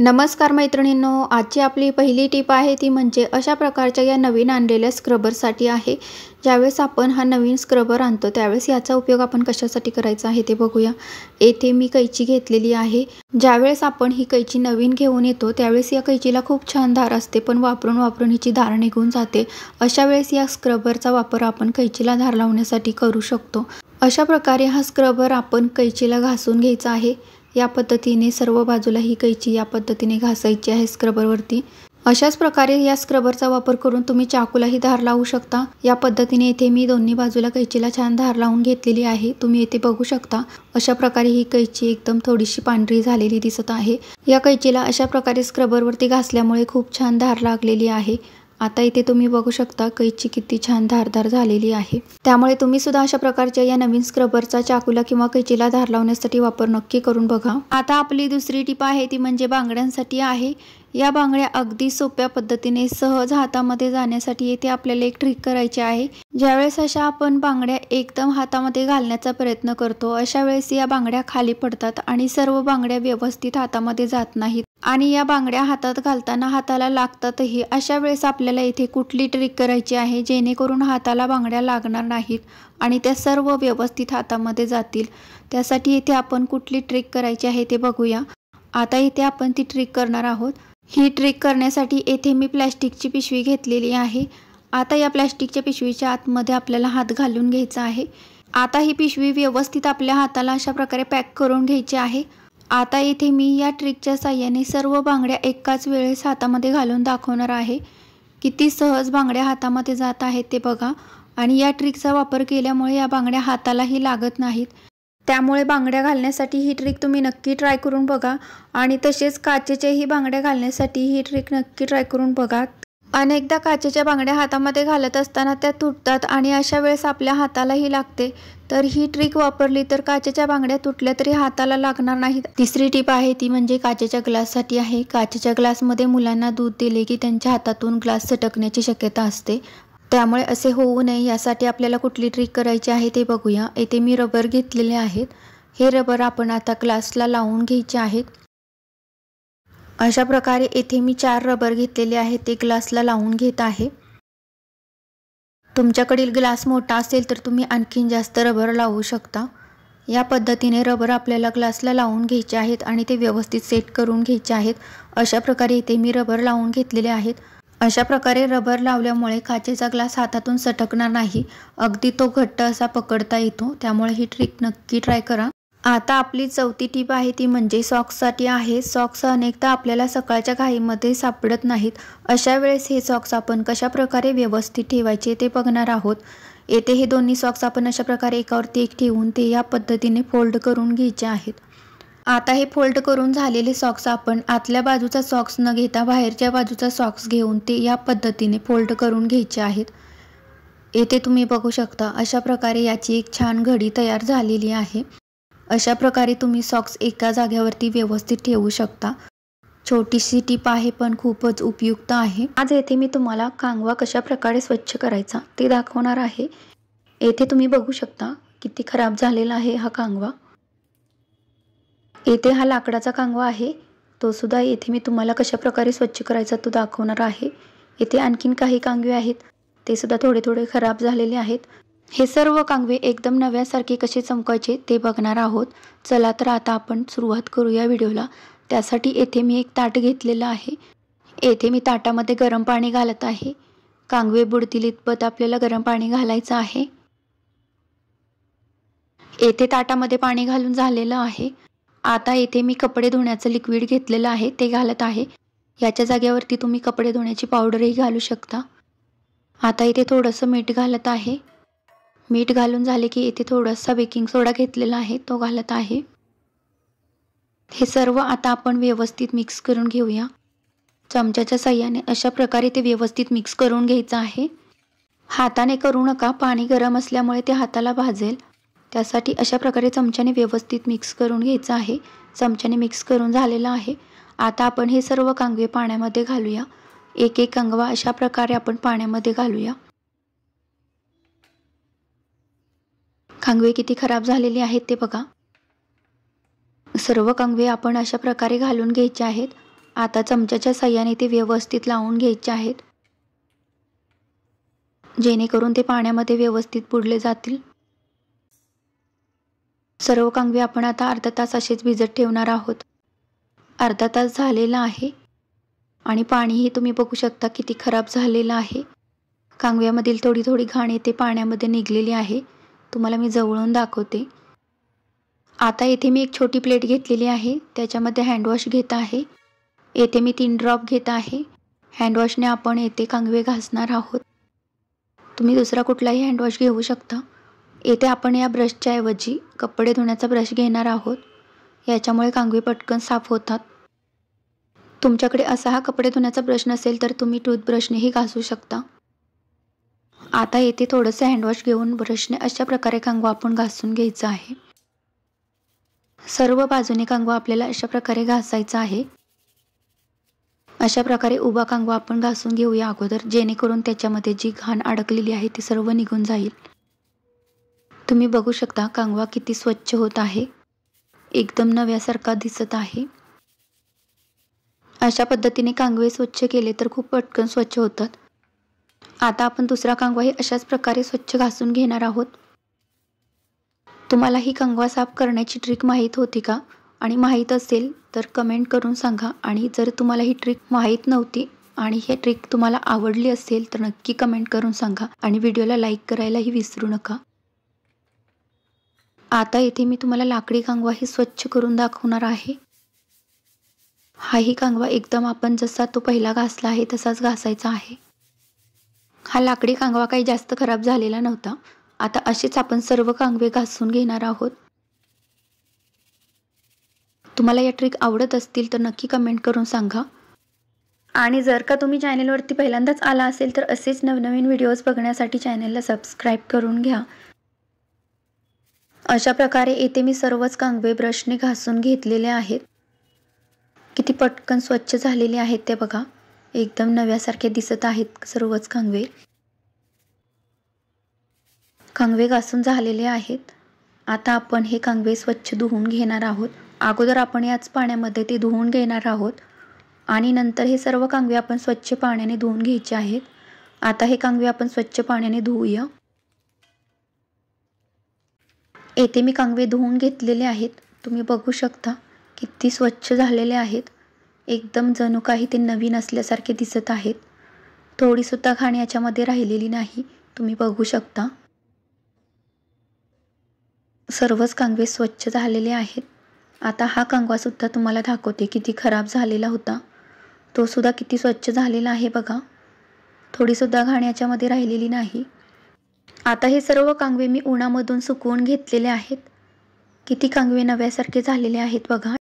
नमस्कार मैत्रिणींनो आजची आपली पहिली टीप आहे ती म्हणजे अशा प्रकारच्या या नवीन आणलेल्या स्क्रबरसाठी आहे ज्यावेळेस आपण हा नवीन स्क्रबर आणतो त्यावेळेस याचा उपयोग आपण कशासाठी करायचा आहे ते बघूया येथे मी कैची घेतलेली आहे ज्यावेळेस आपण ही कैची नवीन घेऊन येतो त्यावेळेस या कैचीला खूप छान धार असते पण वापरून वापरून हिची धार निघून जाते अशा वेळेस या स्क्रबरचा वापर आपण कैचीला धार लावण्यासाठी करू शकतो अशा प्रकारे हा स्क्रबर आपण कैचीला घासून घ्यायचा आहे या पद्धतीने सर्व बाजूला ही कैची या पद्धतीने घासायची आहे स्क्रबरवरती अशाच प्रकारे या स्क्रबरचा वापर करून तुम्ही चाकूलाही धार लावू शकता या पद्धतीने इथे मी दोन्ही बाजूला कैचीला छान धार लावून घेतलेली आहे तुम्ही इथे बघू शकता अशा प्रकारे ही कैची एकदम थोडीशी पांढरी झालेली दिसत आहे या कैचीला अशा प्रकारे स्क्रबरवरती घासल्यामुळे खूप छान धार लागलेली आहे आता इथे तुम्ही बघू शकता कैची किती छान धारधार झालेली आहे त्यामुळे तुम्ही सुद्धा अशा प्रकारच्या या नवीन स्क्रबरचा चाकूला किंवा कैचीला धार लावण्यासाठी वापर नक्की करून बघा आता आपली दुसरी टीप आहे ती म्हणजे बांगड्यांसाठी आहे या बांगड्या अगदी सोप्या पद्धतीने सहज हातामध्ये जाण्यासाठी येथे आपल्याला एक ट्रिक करायची आहे ज्यावेळेस अशा आपण बांगड्या एकदम हातामध्ये घालण्याचा प्रयत्न करतो अशा वेळेस या बांगड्या खाली पडतात आणि सर्व बांगड्या व्यवस्थित हातामध्ये जात नाहीत आणि या बांगड्या हातात घालताना हाताला लागतातही अशा वेळेस आपल्याला इथे कुठली ट्रिक करायची आहे जेणेकरून हाताला बांगड्या लागणार नाहीत आणि त्या सर्व व्यवस्थित हातामध्ये जातील त्यासाठी इथे आपण कुठली ट्रिक करायची आहे ते बघूया आता इथे आपण ती ट्रिक करणार आहोत ही ट्रिक करण्यासाठी येथे मी प्लॅस्टिकची पिशवी घेतलेली आहे आता या प्लॅस्टिकच्या पिशवीच्या आतमध्ये आपल्याला हात घालून घ्यायचा आहे आता ही पिशवी व्यवस्थित आपल्या हाताला अशा प्रकारे पॅक करून घ्यायची आहे आता इथे मी या ट्रिकच्या साह्याने सर्व बांगड्या एकाच वेळेस हातामध्ये घालून दाखवणार आहे किती सहज बांगड्या हातामध्ये जात आहेत ते बघा आणि या ट्रिकचा वापर केल्यामुळे या बांगड्या हातालाही लागत नाहीत त्यामुळे बांगड्या घालण्यासाठी ही ट्रिक तुम्ही नक्की ट्राय करून बघा आणि तसेच काचेच्याही बांगड्या घालण्यासाठी ही ट्रिक नक्की ट्राय करून बघा अनेकदा काचेच्या बांगड्या हातामध्ये घालत असताना त्या तुटतात आणि अशा वेळेस आपल्या हातालाही लागते तर ही ट्रिक वापरली तर काचेच्या बांगड्या तुटल्या तरी हाताला लागणार नाही तिसरी टीप आहे ती म्हणजे काचेच्या ग्लाससाठी आहे काचेच्या ग्लासमध्ये मुलांना दूध दिले की त्यांच्या हातातून ग्लास सटकण्याची शक्यता असते त्यामुळे असे होऊ नये यासाठी आपल्याला कुठली ट्रिक करायची आहे ते बघूया येथे मी रबर घेतलेले आहेत हे रबर आपण आता ग्लासला लावून घ्यायचे आहेत अशा प्रकारे येथे मी चार रबर घेतलेले आहेत ते ग्लासला लावून घेत आहे तुमच्याकडील ग्लास मोठा असेल तर तुम्ही आणखीन जास्त रबर लावू शकता या पद्धतीने रबर आपल्याला ग्लासला लावून घ्यायचे आहेत आणि ते व्यवस्थित सेट करून घ्यायचे आहेत अशा प्रकारे इथे मी रबर लावून घेतलेले आहेत अशा प्रकारे रबर लावल्यामुळे काचेचा ग्लास हातातून सटकणार नाही अगदी तो घट्ट असा पकडता येतो त्यामुळे ही ट्रिक नक्की ट्राय करा आता आपली चौथी टीप आहे ती म्हणजे सॉक्ससाठी आहे सॉक्स अनेकदा आपल्याला सकाळच्या घाईमध्ये सापडत नाहीत अशा वेळेस हे सॉक्स आपण कशाप्रकारे व्यवस्थित ठेवायचे ते बघणार आहोत येथे हे दोन्ही सॉक्स आपण अशा प्रकारे एकावरती एक ठेवून ते या पद्धतीने फोल्ड करून घ्यायचे आहेत आता हे फोल्ड करून झालेले सॉक्स आपण आतल्या बाजूचा सॉक्स न घेता बाहेरच्या बाजूचा सॉक्स घेऊन ते या पद्धतीने फोल्ड करून घ्यायचे आहेत येथे तुम्ही बघू शकता अशा प्रकारे याची एक छान घडी तयार झालेली आहे अशा प्रकारे तुम्ही सॉक्स एका जाग्यावरती व्यवस्थित ठेवू शकता छोटीशी टीप आहे पण खूपच उपयुक्त आहे आज येथे मी तुम्हाला कांगवा कशा प्रकारे स्वच्छ करायचा ते दाखवणार आहे येथे तुम्ही बघू शकता किती खराब झालेला आहे हा कांगवा येथे हा लाकडाचा कांगवा आहे तो सुद्धा येथे मी तुम्हाला कशा प्रकारे स्वच्छ करायचा तो दाखवणार आहे येथे आणखीन काही कांगवे आहेत ते सुद्धा थोडे थोडे खराब झालेले आहेत हे सर्व कांगवे एकदम नव्यासारखे कसे चमकायचे ते बघणार आहोत चला तर आता आपण सुरुवात करू या व्हिडिओला त्यासाठी येथे मी एक ताट घेतलेलं आहे येथे मी ताटामध्ये गरम पाणी घालत आहे कांगवे बुडतील इतपत आपल्याला गरम पाणी घालायचं आहे येथे ताटामध्ये पाणी घालून झालेलं आहे आता येथे मी कपडे धुण्याचं लिक्विड घेतलेलं आहे ते घालत आहे याच्या जागेवरती तुम्ही कपडे धुण्याची पावडरही घालू शकता आता इथे थोडंसं मीठ घालत आहे मीठ घालून झाले की इथे थोडासा बेकिंग सोडा घेतलेला आहे तो घालत आहे हे सर्व आता आपण व्यवस्थित मिक्स करून घेऊया चमच्याच्या सहाय्याने अशा प्रकारे ते व्यवस्थित मिक्स करून घ्यायचं आहे हाताने करू नका पाणी गरम असल्यामुळे ते हाताला भाजेल त्यासाठी अशा प्रकारे चमच्याने व्यवस्थित मिक्स करून घ्यायचं आहे चमच्याने मिक्स करून झालेलं आहे आता आपण हे सर्व कांगवे पाण्यामध्ये घालूया एक एक कंगवा अशा प्रकारे आपण पाण्यामध्ये घालूया कांगवे किती खराब झालेले आहेत ते बघा सर्व कांगवे आपण अशा प्रकारे घालून घ्यायचे आहेत आता चमच्याच्या सहाय्याने ते व्यवस्थित लावून घ्यायचे आहेत जेणेकरून ते पाण्यामध्ये व्यवस्थित बुडले जातील सर्व कांगवे आपण आता अर्धा तास असेच भिजत ठेवणार आहोत अर्धा तास झालेला आहे आणि पाणीही तुम्ही बघू शकता किती खराब झालेलं आहे कांगव्यामधील थोडी थोडी घाण येते पाण्यामध्ये निघलेली आहे तुम्हाला मी जवळून दाखवते आता येथे मी एक छोटी प्लेट घेतलेली आहे त्याच्यामध्ये हँडवॉश घेत आहे येथे मी तीन ड्रॉप घेत आहे हँडवॉशने आपण येथे कांगवे घासणार आहोत तुम्ही दुसरा कुठलाही हँडवॉश घेऊ शकता येथे आपण या ब्रशच्या ऐवजी कपडे धुण्याचा ब्रश घेणार आहोत याच्यामुळे कांगवे पटकन साफ होतात तुमच्याकडे असा हा कपडे धुण्याचा ब्रश नसेल तर तुम्ही टूथब्रशनेही घासू शकता आता येथे थोडंसं हँडवॉश घेऊन ब्रशने अशा प्रकारे कांगवा आपण घासून घ्यायचा आहे सर्व बाजूने कांगवा आपल्याला अशा प्रकारे घासायचा आहे अशा प्रकारे उभा कांगवा आपण घासून घेऊया अगोदर जेणेकरून त्याच्यामध्ये जी घाण अडकलेली आहे ती सर्व निघून जाईल तुम्ही बघू शकता कांगवा किती स्वच्छ होत आहे एकदम नव्यासारखा दिसत आहे अशा पद्धतीने कांगवे स्वच्छ केले तर खूप पटकन स्वच्छ होतात आता आपण दुसरा हे अशाच प्रकारे स्वच्छ घासून घेणार आहोत तुम्हाला ही कंगवा साफ करण्याची ट्रिक माहीत होती का आणि माहीत असेल तर कमेंट करून सांगा आणि जर तुम्हाला ही ट्रिक माहीत नव्हती आणि हे ट्रिक तुम्हाला आवडली असेल तर नक्की कमेंट करून सांगा आणि व्हिडिओला लाईक करायलाही विसरू नका आता येथे मी तुम्हाला लाकडी कांगवा ही स्वच्छ करून दाखवणार आहे हाही कांगवा एकदम आपण जसा तो पहिला घासला आहे तसाच घासायचा आहे हा लाकडी कांगवा काही जास्त खराब झालेला नव्हता आता असेच आपण सर्व कांगवे घासून घेणार आहोत तुम्हाला या ट्रिक आवडत असतील तर नक्की कमेंट करून सांगा आणि जर का तुम्ही चॅनेलवरती पहिल्यांदाच आला असेल तर असेच नवनवीन व्हिडिओज बघण्यासाठी चॅनेलला सबस्क्राईब करून घ्या अशा प्रकारे येथे मी सर्वच कांगवे ब्रशने घासून घेतलेले आहेत किती पटकन स्वच्छ झालेले आहेत ते बघा एकदम नव्यासारखे दिसत आहेत सर्वच कांगवे कांगवे घासून झालेले आहेत आता आपण हे कांगवे स्वच्छ धुवून घेणार आहोत अगोदर आपण याच पाण्यामध्ये ते धुवून घेणार आहोत आणि नंतर हे सर्व कांगवे आपण स्वच्छ पाण्याने धुवून घ्यायचे आहेत आता हे कांगवे आपण स्वच्छ पाण्याने धुवूया येथे मी कांगवे धुवून घेतलेले आहेत तुम्ही बघू शकता किती स्वच्छ झालेले आहेत एकदम जणू काही ते नवीन असल्यासारखे दिसत आहेत थोडीसुद्धा घाण याच्यामध्ये राहिलेली नाही तुम्ही बघू शकता सर्वच कांगवे स्वच्छ झालेले आहेत आता हा कांगवासुद्धा तुम्हाला दाखवते किती खराब झालेला होता तो सुद्धा किती स्वच्छ झालेला आहे बघा थोडीसुद्धा घाण याच्यामध्ये राहिलेली नाही आता हे सर्व कांगवे मी उन्हामधून सुकवून घेतलेले आहेत किती कांगवे नव्यासारखे झालेले आहेत बघा